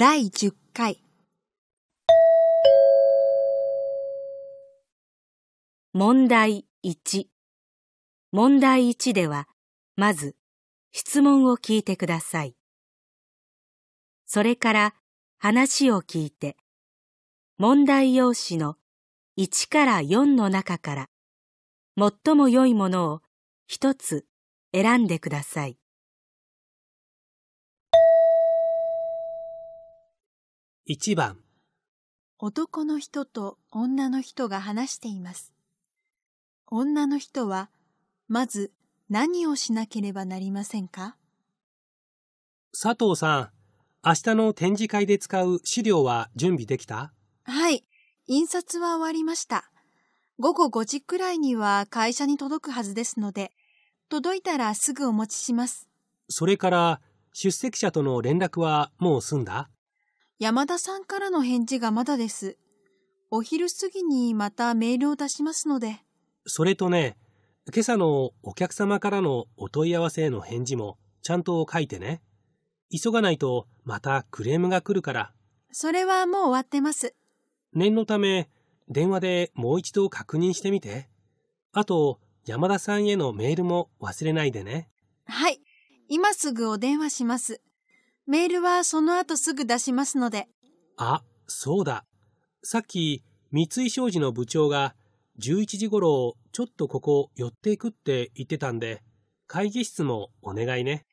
第10回問題1問題1ではまず質問を聞いてくださいそれから話を聞いて問題用紙の1から4の中から最も良いものを一つ選んでください。1番男の人と女の人が話しています。女の人はまず何をしなければなりませんか佐藤さん、明日の展示会で使う資料は準備できたはい、印刷は終わりました。午後5時くらいには会社に届くはずですので、届いたらすぐお持ちします。それから出席者との連絡はもう済んだ山田さんからの返事がまだです。お昼過ぎにまたメールを出しますので。それとね、今朝のお客様からのお問い合わせへの返事もちゃんと書いてね。急がないとまたクレームが来るから。それはもう終わってます。念のため、電話でもう一度確認してみて。あと、山田さんへのメールも忘れないでね。はい。今すぐお電話します。メールはその後すぐ出しますので。あ、そうだ。さっき、三井商事の部長が、11時頃、ちょっとここ寄っていくって言ってたんで、会議室もお願いね。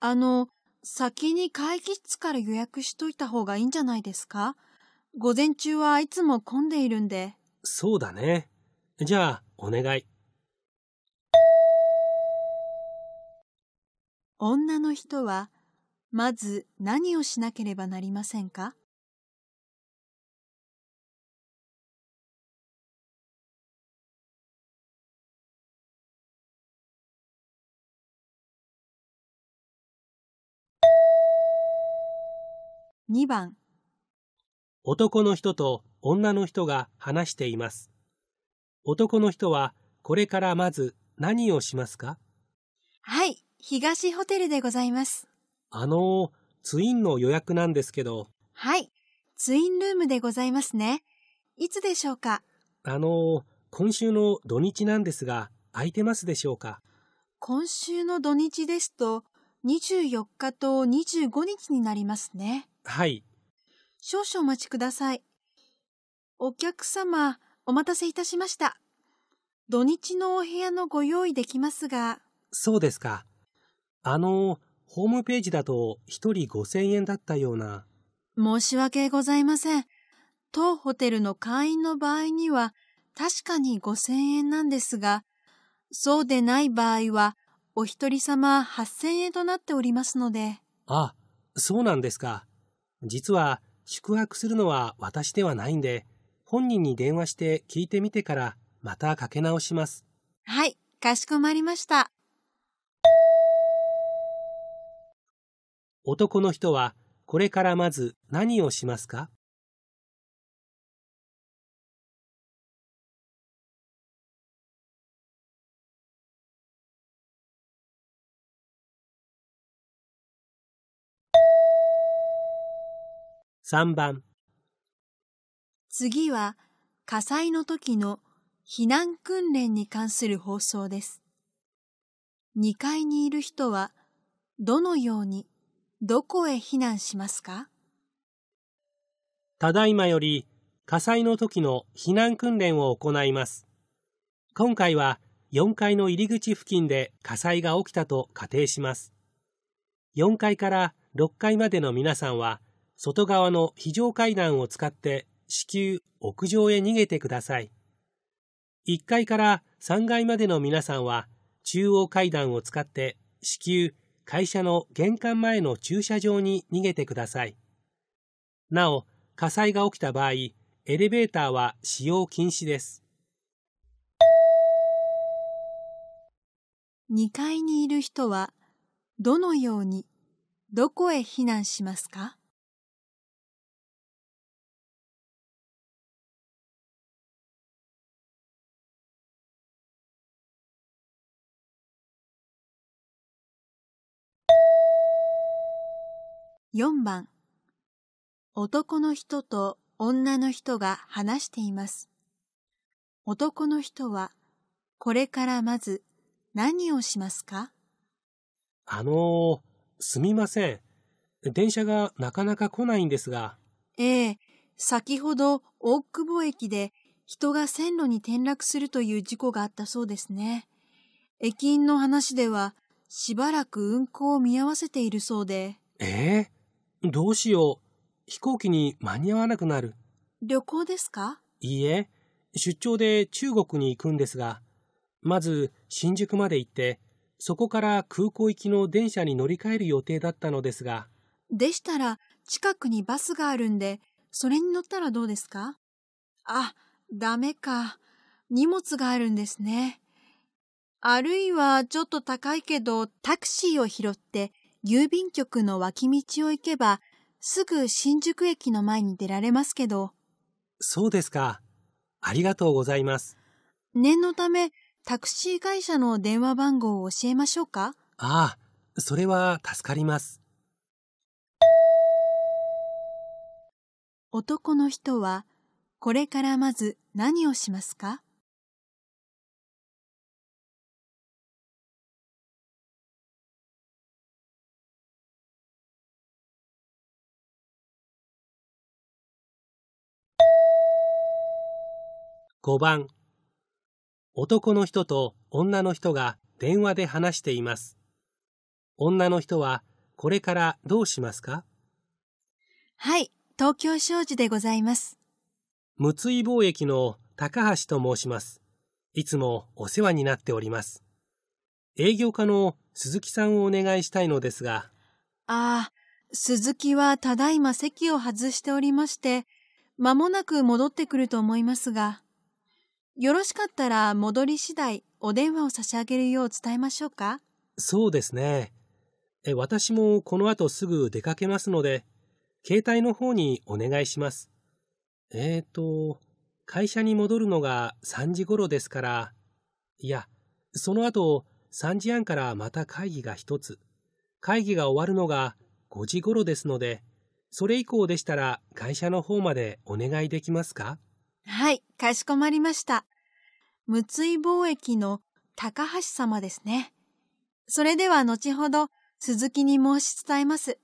あの、先に会議室から予約しといた方がいいんじゃないですか午前中はいつも混んでいるんで。そうだね。じゃあ、お願い。女の人は、まず何をしなければなりませんか2番男の人と女の人が話しています。男の人はこれからまず何をしますかはい、東ホテルでございます。あの、ツインの予約なんですけど。はい。ツインルームでございますね。いつでしょうかあの、今週の土日なんですが、空いてますでしょうか今週の土日ですと、24日と25日になりますね。はい。少々お待ちください。お客様、お待たせいたしました。土日のお部屋のご用意できますが。そうですか。あの、ホームページだと1人5000円だったような。申し訳ございません。当ホテルの会員の場合には確かに5000円なんですが、そうでない場合はお一人様8000円となっておりますので。あ、そうなんですか。実は宿泊するのは私ではないんで、本人に電話して聞いてみてからまたかけ直します。はい、かしこまりました。男の人はこれからまず何をしますか3番次は火災の時の避難訓練に関する放送です。2階にいる人はどのようにどこへ避難しますかただいまより火災の時の避難訓練を行います。今回は4階の入り口付近で火災が起きたと仮定します。4階から6階までの皆さんは外側の非常階段を使って至急屋上へ逃げてください。1階から3階までの皆さんは中央階段を使って至急会社の玄関前の駐車場に逃げてください。なお、火災が起きた場合、エレベーターは使用禁止です。2階にいる人はどのようにどこへ避難しますか4番男の人と女の人が話しています。男の人はこれからまず何をしますかあのー、すみません。電車がなかなか来ないんですが。ええ、先ほど大久保駅で人が線路に転落するという事故があったそうですね。駅員の話ではしばらく運行を見合わせているそうで。ええどうしよう。飛行機に間に合わなくなる。旅行ですかいいえ。出張で中国に行くんですが、まず新宿まで行って、そこから空港行きの電車に乗り換える予定だったのですが。でしたら、近くにバスがあるんで、それに乗ったらどうですかあ、ダメか。荷物があるんですね。あるいはちょっと高いけど、タクシーを拾って郵便局の脇道を行けば、すぐ新宿駅の前に出られますけど。そうですか。ありがとうございます。念のため、タクシー会社の電話番号を教えましょうかああ、それは助かります。男の人は、これからまず何をしますか5番男の人と女の人が電話で話しています。女の人はこれからどうしますかはい、東京商事でございます。六水貿易の高橋と申します。いつもお世話になっております。営業課の鈴木さんをお願いしたいのですが。ああ、鈴木はただいま席を外しておりまして、間もなく戻ってくると思いますが。よろしかったら戻り次第お電話を差し上げるよう伝えましょうかそうですね。え私もこの後すぐ出かけますので、携帯の方にお願いします。えっ、ー、と、会社に戻るのが3時頃ですから、いや、その後3時半からまた会議が一つ、会議が終わるのが5時頃ですので、それ以降でしたら会社の方までお願いできますかはい、かしこまりました。無追貿易の高橋様ですね。それでは後ほど鈴木に申し伝えます。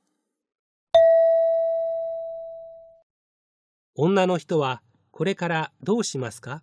女の人はこれからどうしますか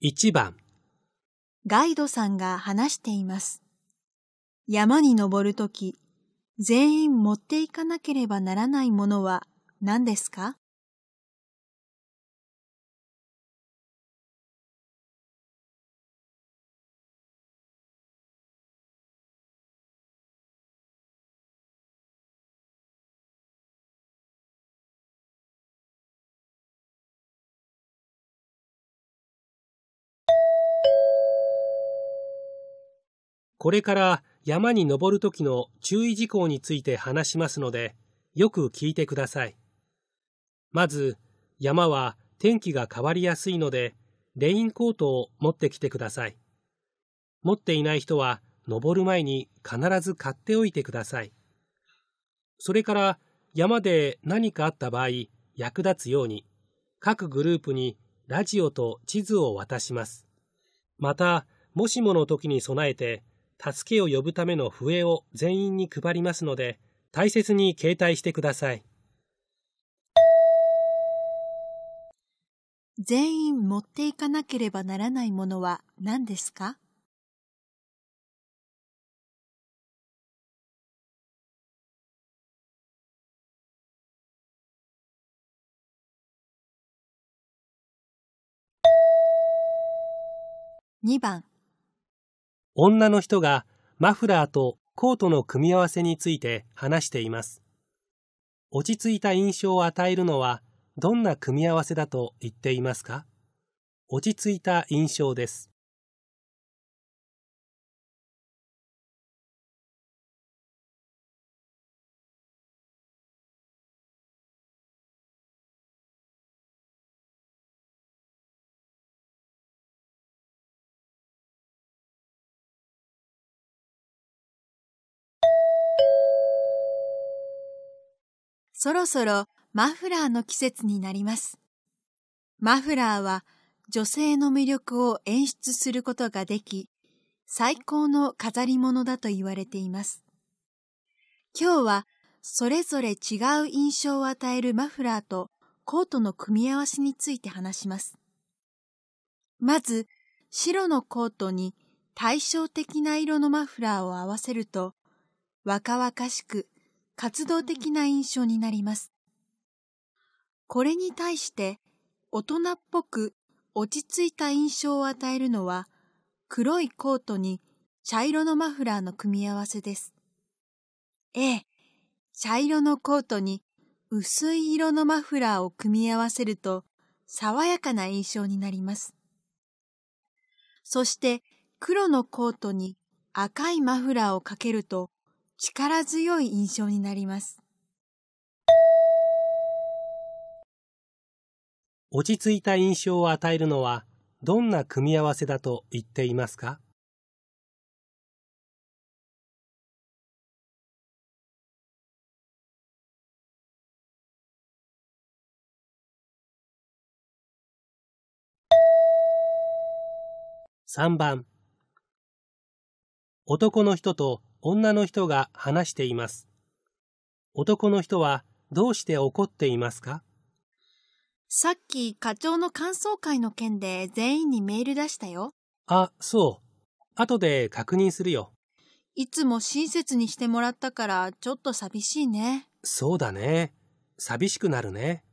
1番ガイドさんが話しています。山に登るとき、全員持っていかなければならないものは何ですかこれから山に登る時の注意事項について話しますので、よく聞いてください。まず、山は天気が変わりやすいので、レインコートを持ってきてください。持っていない人は、登る前に必ず買っておいてください。それから、山で何かあった場合、役立つように、各グループにラジオと地図を渡します。また、もしもの時に備えて、助けを呼ぶための笛を全員に配りますので、大切に携帯してください。全員持っていかなければならないものは何ですか2番女の人がマフラーとコートの組み合わせについて話しています。落ち着いた印象を与えるのはどんな組み合わせだと言っていますか落ち着いた印象です。そろそろマフラーの季節になります。マフラーは女性の魅力を演出することができ、最高の飾り物だと言われています。今日はそれぞれ違う印象を与えるマフラーとコートの組み合わせについて話します。まず、白のコートに対照的な色のマフラーを合わせると、若々しく活動的な印象になります。これに対して大人っぽく落ち着いた印象を与えるのは黒いコートに茶色のマフラーの組み合わせです。ええ、茶色のコートに薄い色のマフラーを組み合わせると爽やかな印象になります。そして黒のコートに赤いマフラーをかけると力強い印象になります。落ち着いた印象を与えるのはどんな組み合わせだと言っていますか3番男の人と女の人が話しています。男の人はどうして怒っていますかさっき課長の感想会の件で全員にメール出したよ。あ、そう。後で確認するよ。いつも親切にしてもらったからちょっと寂しいね。そうだね。寂しくなるね。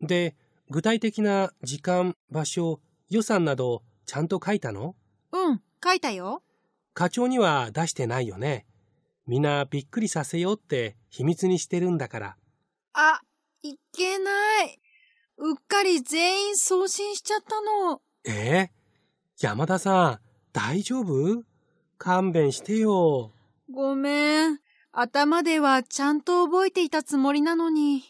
で、具体的な時間、場所、予算などちゃんと書いたのうん、書いたよ。課長には出してないよね。みんなびっくりさせようって秘密にしてるんだから。あ、いけない。うっかり全員送信しちゃったの。えー、山田さん、大丈夫勘弁してよ。ごめん。頭ではちゃんと覚えていたつもりなのに。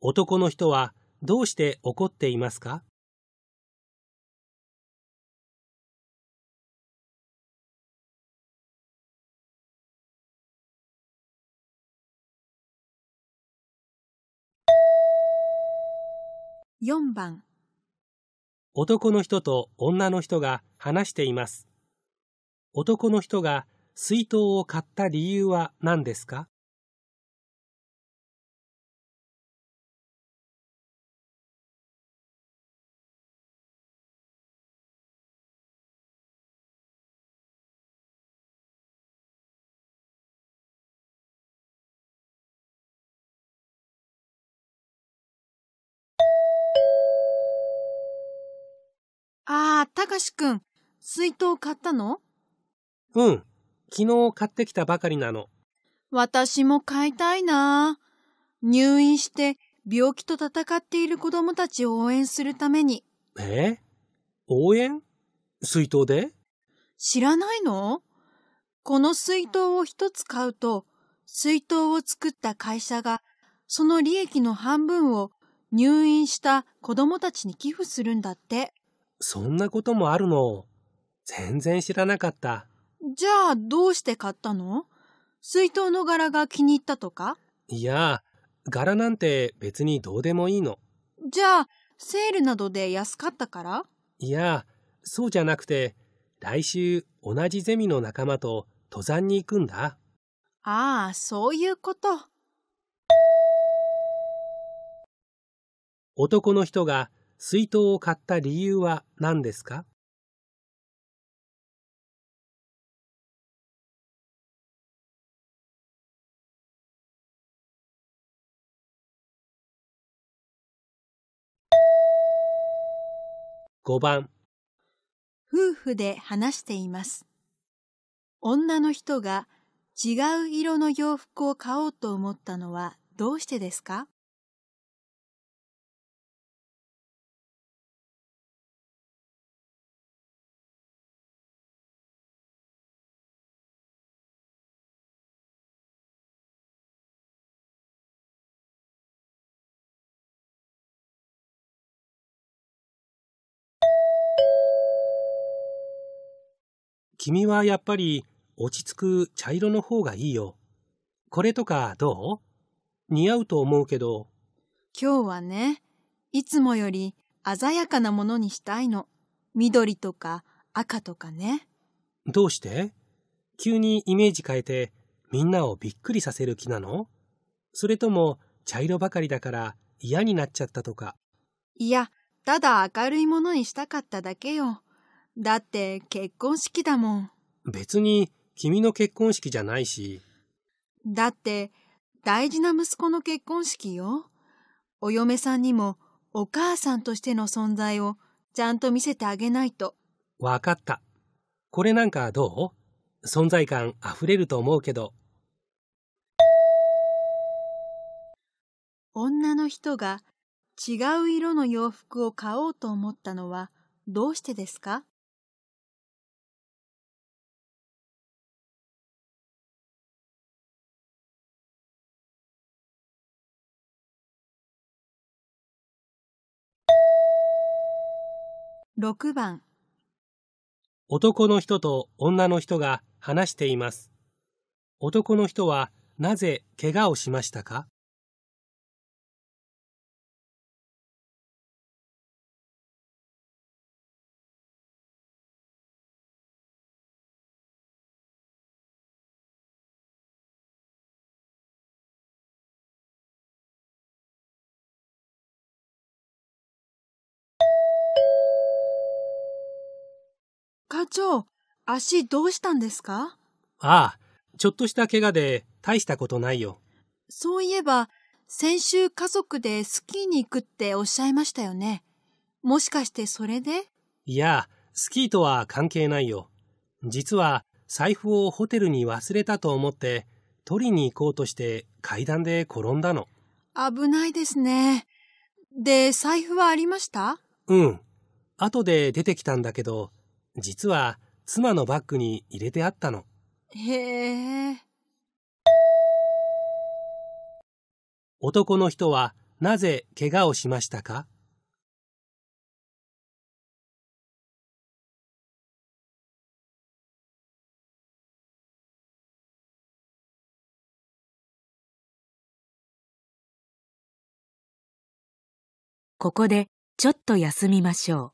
男の人はどうして怒っていますか4番男の人と女の人が話しています。男の人が水筒を買った理由は何ですかかしくん、水筒買ったのうん。昨日買ってきたばかりなの。私も買いたいな。入院して病気と戦っている子供たちを応援するために。え応援水筒で知らないのこの水筒を一つ買うと、水筒を作った会社が、その利益の半分を入院した子供たちに寄付するんだって。そんなこともあるの。全然知らなかった。じゃあ、どうして買ったの水筒の柄が気に入ったとかいや、柄なんて別にどうでもいいの。じゃあ、セールなどで安かったからいや、そうじゃなくて、来週同じゼミの仲間と登山に行くんだ。ああ、そういうこと。男の人が水筒を買った理由は何ですか5番夫婦で話しています。女の人が違う色の洋服を買おうと思ったのはどうしてですか君はやっぱり落ち着く茶色の方がいいよ。これとかどう似合うと思うけど。今日はね、いつもより鮮やかなものにしたいの。緑とか赤とかね。どうして急にイメージ変えてみんなをびっくりさせる気なのそれとも茶色ばかりだから嫌になっちゃったとか。いや、ただ明るいものにしたかっただけよ。だって結婚式だもん。別に君の結婚式じゃないし。だって大事な息子の結婚式よ。お嫁さんにもお母さんとしての存在をちゃんと見せてあげないと。わかった。これなんかどう存在感あふれると思うけど。女の人が違う色の洋服を買おうと思ったのはどうしてですか6番男の人と女の人が話しています。男の人はなぜ怪我をしましたか長、足どうしたんですかああ、ちょっとした怪我で大したことないよ。そういえば、先週家族でスキーに行くっておっしゃいましたよね。もしかしてそれでいや、スキーとは関係ないよ。実は財布をホテルに忘れたと思って取りに行こうとして階段で転んだの。危ないですね。で、財布はありましたうん。後で出てきたんだけど、実は妻のバッグに入れてあったの。へえ。男の人はなぜ怪我をしましたかここでちょっと休みましょう。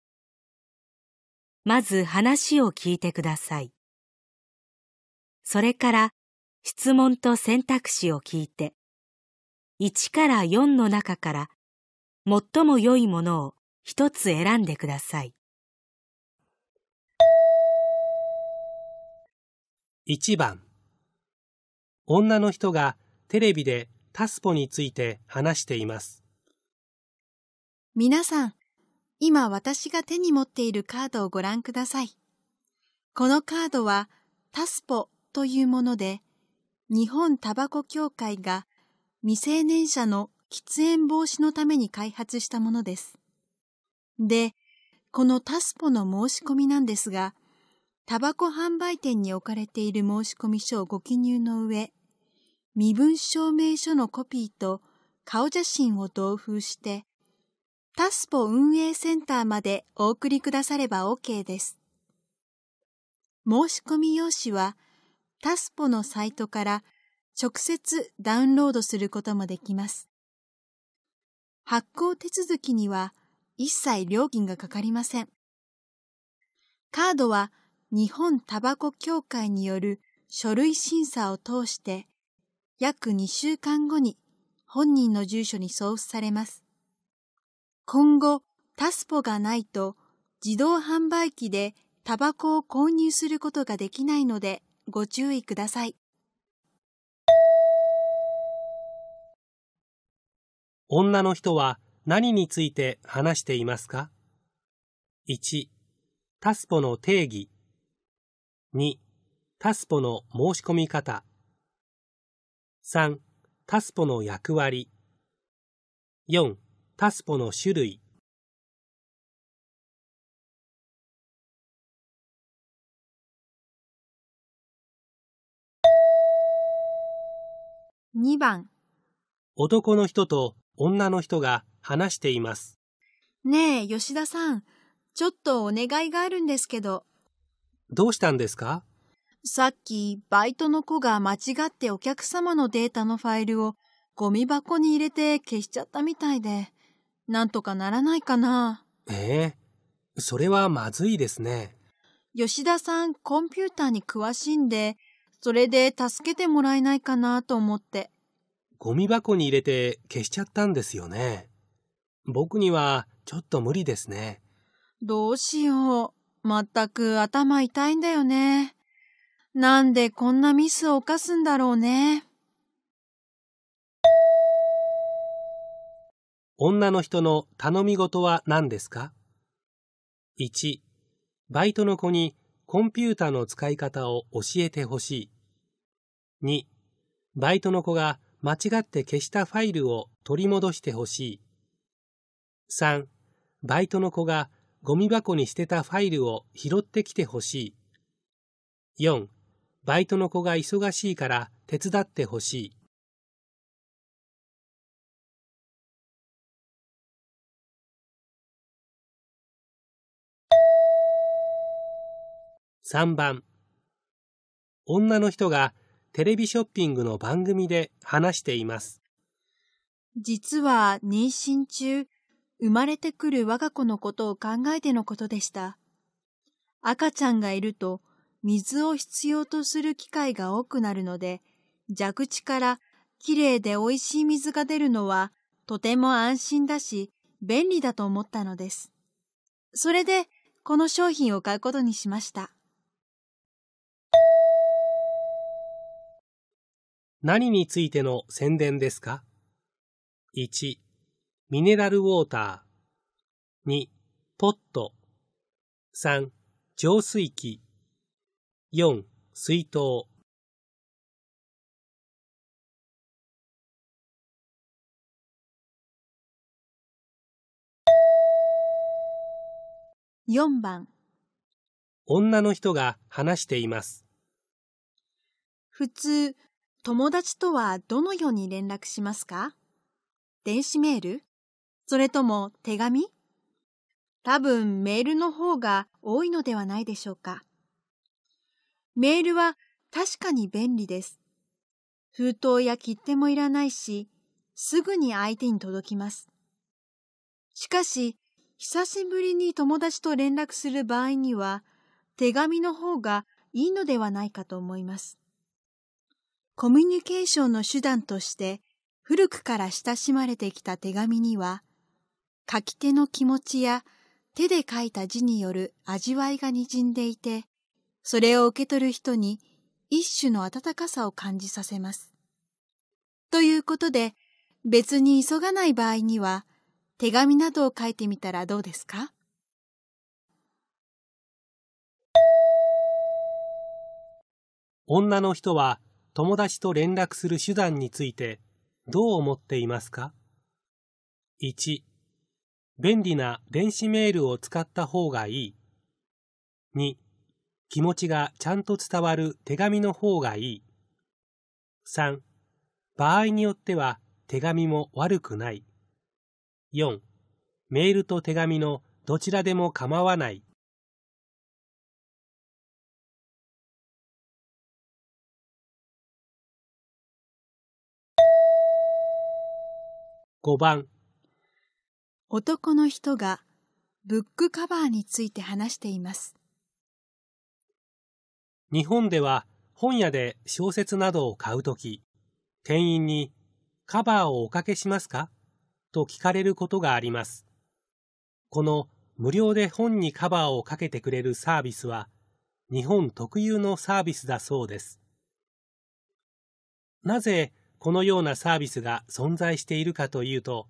まず話を聞いてください。それから質問と選択肢を聞いて、1から4の中から最も良いものを一つ選んでください。1番女の人がテレビでタスポについて話しています。皆さん、今私が手に持っているカードをご覧ください。このカードはタスポというもので、日本タバコ協会が未成年者の喫煙防止のために開発したものです。で、このタスポの申し込みなんですが、タバコ販売店に置かれている申込書をご記入の上、身分証明書のコピーと顔写真を同封して、タスポ運営センターまでお送りくだされば OK です。申し込み用紙は、タスポのサイトから直接ダウンロードすることもできます。発行手続きには一切料金がかかりません。カードは日本タバコ協会による書類審査を通して約2週間後に本人の住所に送付されます。今後、タスポがないと自動販売機でタバコを購入することができないのでご注意ください。女の人は何について話していますか ?1、タスポの定義。2、タスポの申し込み方。3、タスポの役割。4、タスポの種類2番男の人と女の人が話していますねえ吉田さんちょっとお願いがあるんですけどどうしたんですかさっきバイトの子が間違ってお客様のデータのファイルをゴミ箱に入れて消しちゃったみたいでなんとかならないかな。ええー、それはまずいですね。吉田さん、コンピューターに詳しいんで、それで助けてもらえないかなと思って。ゴミ箱に入れて消しちゃったんですよね。僕にはちょっと無理ですね。どうしよう。全く頭痛いんだよね。なんでこんなミスを犯すんだろうね。女の人の頼み事は何ですか ?1、バイトの子にコンピューターの使い方を教えてほしい。2、バイトの子が間違って消したファイルを取り戻してほしい。3、バイトの子がゴミ箱に捨てたファイルを拾ってきてほしい。4、バイトの子が忙しいから手伝ってほしい。3番女の人がテレビショッピングの番組で話しています。実は妊娠中、生まれてくる我が子のことを考えてのことでした。赤ちゃんがいると水を必要とする機会が多くなるので、蛇口からきれいでおいしい水が出るのはとても安心だし便利だと思ったのです。それでこの商品を買うことにしました。何についての宣伝ですか ?1、ミネラルウォーター。2、ポット。3、浄水器。4、水筒。4番女の人が話しています。普通、友達とはどのように連絡しますか電子メールそれとも手紙多分メールの方が多いのではないでしょうか。メールは確かに便利です。封筒や切手もいらないし、すぐに相手に届きます。しかし、久しぶりに友達と連絡する場合には、手紙の方がいいのではないかと思います。コミュニケーションの手段として古くから親しまれてきた手紙には、書き手の気持ちや手で書いた字による味わいがにじんでいて、それを受け取る人に一種の温かさを感じさせます。ということで、別に急がない場合には、手紙などを書いてみたらどうですか女の人は友達と連絡する手段についてどう思っていますか ?1、便利な電子メールを使った方がいい。2、気持ちがちゃんと伝わる手紙の方がいい。3、場合によっては手紙も悪くない。4、メールと手紙のどちらでも構わない。5番男の人がブックカバーについて話しています日本では本屋で小説などを買うとき店員にカバーをおかけしますかと聞かれることがありますこの無料で本にカバーをかけてくれるサービスは日本特有のサービスだそうですなぜこのようなサービスが存在しているかというと、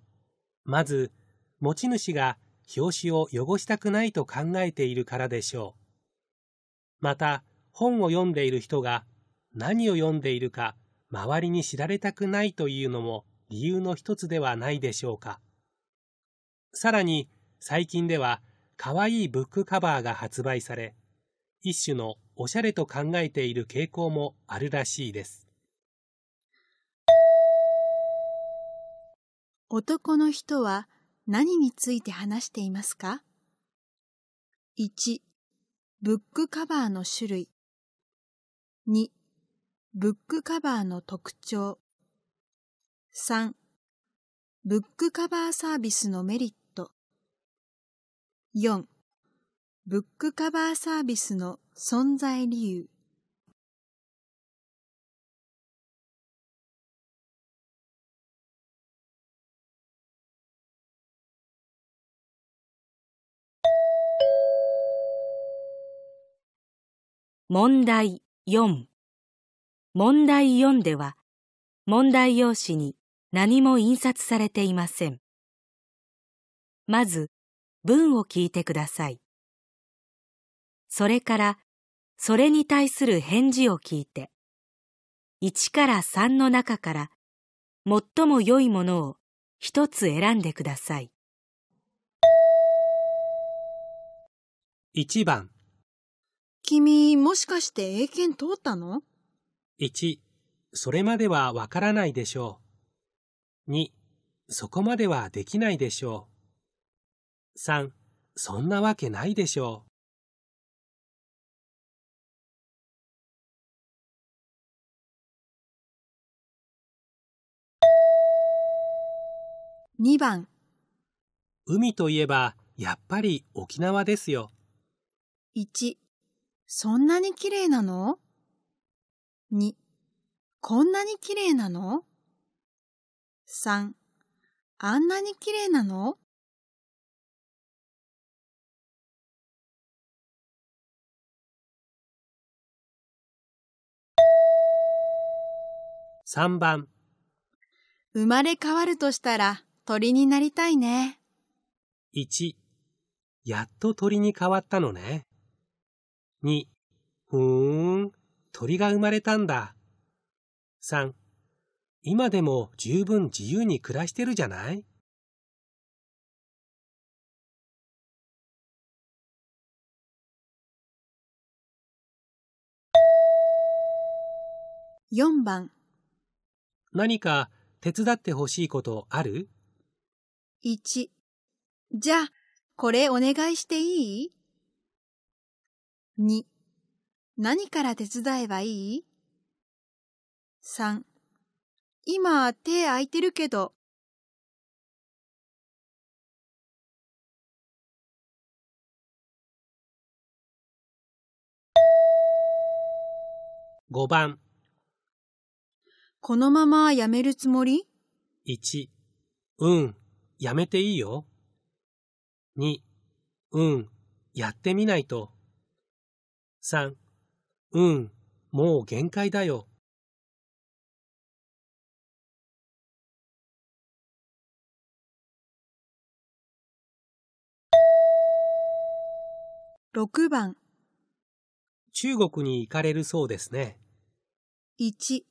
まず、持ち主が表紙を汚したくないと考えているからでしょう。また、本を読んでいる人が何を読んでいるか周りに知られたくないというのも理由の一つではないでしょうか。さらに、最近では可愛いブックカバーが発売され、一種のおしゃれと考えている傾向もあるらしいです。男の人は何について話していますか ?1、ブックカバーの種類。2、ブックカバーの特徴。3、ブックカバーサービスのメリット。4、ブックカバーサービスの存在理由。問題4問題4では問題用紙に何も印刷されていませんまず文を聞いてくださいそれからそれに対する返事を聞いて1から3の中から最も良いものを一つ選んでください1番君、もしかして英検通ったの ?1、それまではわからないでしょう。2、そこまではできないでしょう。3、そんなわけないでしょう。2番海といえばやっぱり沖縄ですよ。1そんなに綺麗なの ?2、こんなに綺麗なの ?3、あんなに綺麗なの3番生まれ変わるとしたら鳥になりたいね。1やっと鳥に変わったのね。2、ふーん、鳥が生まれたんだ。3、今でも十分自由に暮らしてるじゃない4番何か手伝ってほしいことある ?1 じゃあこれお願いしていい2何から手伝えばいい ?3 今手空いてるけど5番このままやめるつもり ?1 うんやめていいよ2うんやってみないと3、うん、もう限界だよ。6番中国に行かれるそうですね。1、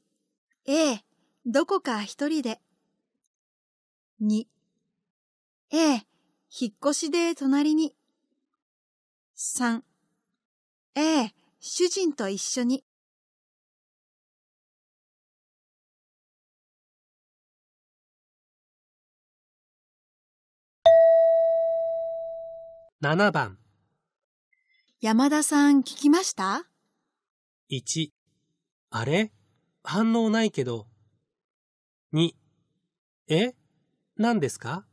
ええ、どこか一人で。2、ええ、引っ越しで隣に。3、ええ、主人と一緒に。7番山田さん聞きました ?1 あれ反応ないけど2え何ですか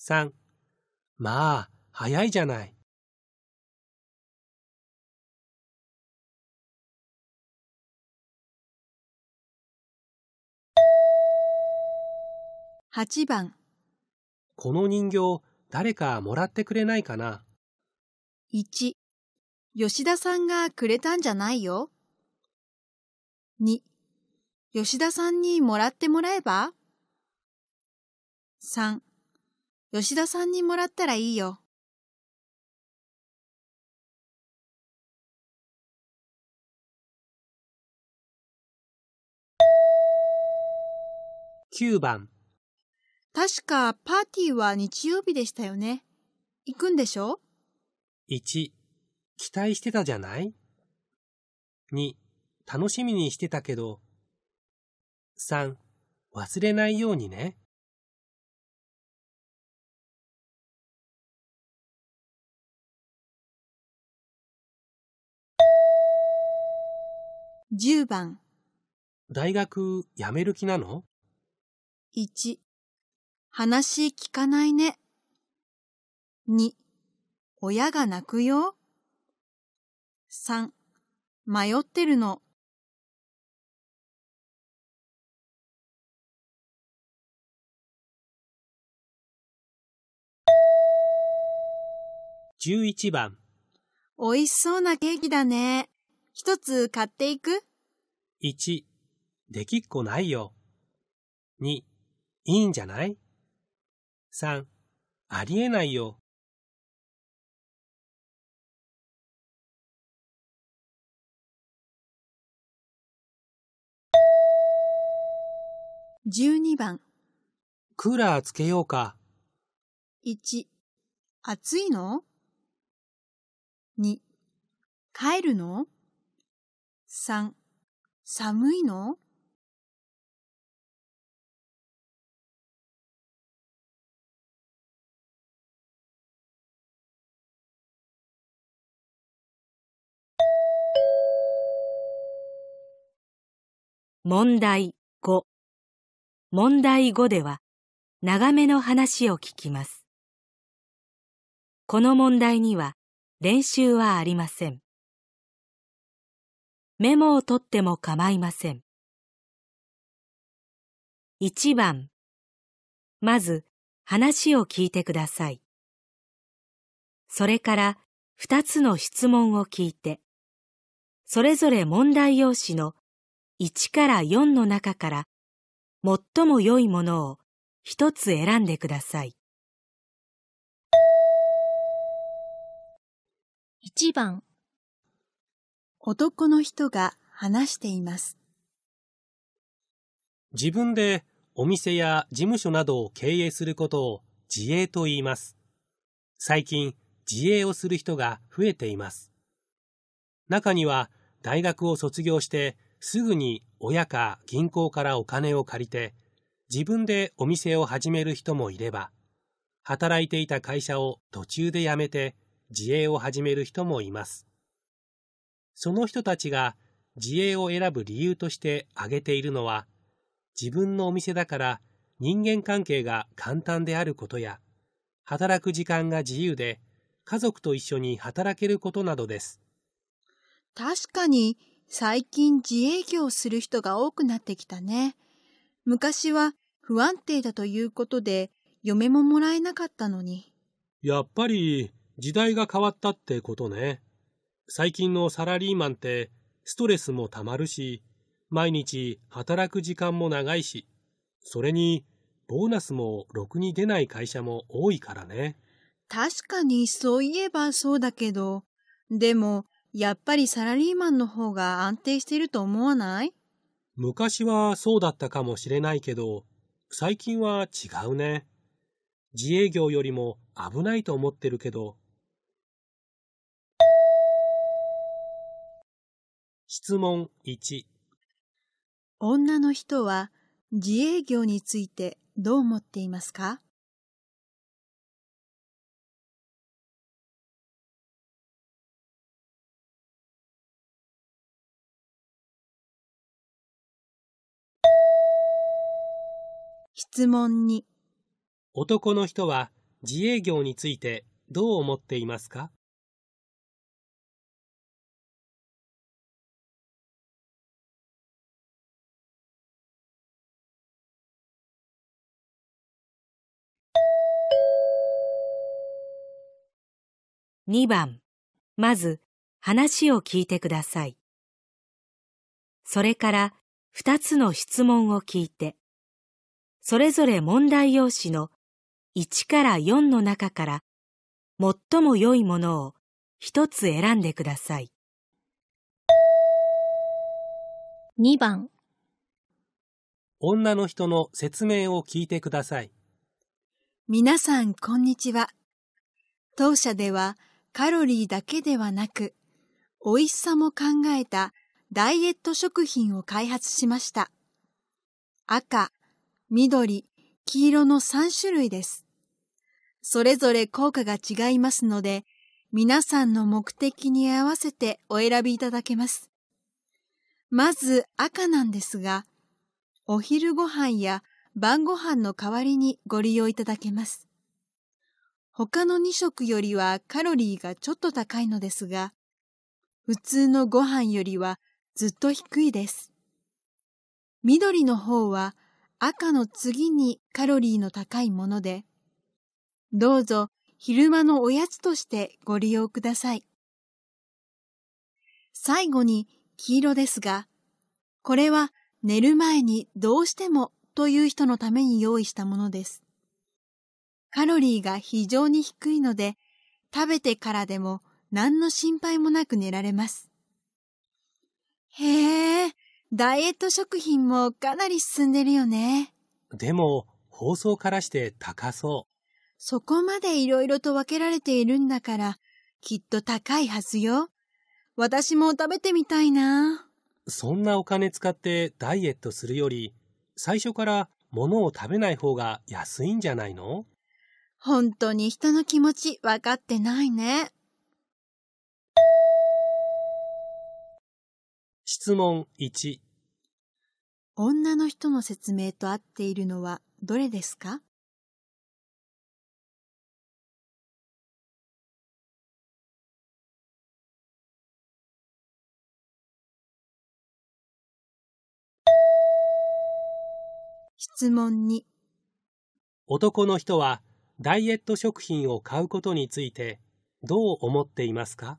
?3 まあ早いじゃない8番この人形誰かもらってくれないかな 1, 吉田さんがくれたんじゃないよ2吉田さんにもらってもらえば3吉田さんにもらったらいいよ。9番確かパーティーは日曜日でしたよね。行くんでしょ ?1、期待してたじゃない ?2、楽しみにしてたけど。3、忘れないようにね。10番大学辞める気なの ?1 話聞かないね。2、親が泣くよ。3、迷ってるの。11番おいしそうなケーキだね。一つ買っていく ?1、できっこないよ。2、いいんじゃない三、ありえないよ12番クーラーつけようか1暑いの2帰るの3寒いの問題5問題5では長めの話を聞きます。この問題には練習はありません。メモを取っても構いません。1番まず話を聞いてください。それから2つの質問を聞いて、それぞれ問題用紙の1から4の中から最も良いものを一つ選んでください。1番男の人が話しています。自分でお店や事務所などを経営することを自営と言います。最近、自営をする人が増えています。中には大学を卒業してすぐに親か銀行からお金を借りて、自分でお店を始める人もいれば、働いていた会社を途中で辞めて自営を始める人もいます。その人たちが自営を選ぶ理由として挙げているのは、自分のお店だから人間関係が簡単であることや、働く時間が自由で家族と一緒に働けることなどです。確かに最近自営業をする人が多くなってきたね。昔は不安定だということで、嫁ももらえなかったのに。やっぱり時代が変わったってことね。最近のサラリーマンってストレスもたまるし、毎日働く時間も長いし、それにボーナスもろくに出ない会社も多いからね。確かにそういえばそうだけど、でもやっぱりサラリーマンの方が安定していると思わない昔はそうだったかもしれないけど、最近は違うね。自営業よりも危ないと思ってるけど。質問1女の人は自営業についてどう思っていますか質問に男の人は自営業についてどう思っていますか2番、まず話を聞いてください。それから2つの質問を聞いて、それぞれ問題用紙の1から4の中から最も良いものを一つ選んでください。2番女の人の説明を聞いてください。皆さん、こんにちは。当社ではカロリーだけではなく、美味しさも考えたダイエット食品を開発しました。赤、緑、黄色の3種類です。それぞれ効果が違いますので、皆さんの目的に合わせてお選びいただけます。まず赤なんですが、お昼ご飯や晩ご飯の代わりにご利用いただけます。他の2食よりはカロリーがちょっと高いのですが、普通のご飯よりはずっと低いです。緑の方は赤の次にカロリーの高いもので、どうぞ昼間のおやつとしてご利用ください。最後に黄色ですが、これは寝る前にどうしてもという人のために用意したものです。カロリーが非常に低いので、食べてからでも何の心配もなく寝られます。へえ、ダイエット食品もかなり進んでるよね。でも、放送からして高そう。そこまで色々と分けられているんだから、きっと高いはずよ。私も食べてみたいな。そんなお金使ってダイエットするより、最初から物を食べない方が安いんじゃないの本当に人の気持ち分かってないね。質問1女の人の説明と合っているのはどれですか質問2男の人はダイエット食品を買うことについてどう思っていますか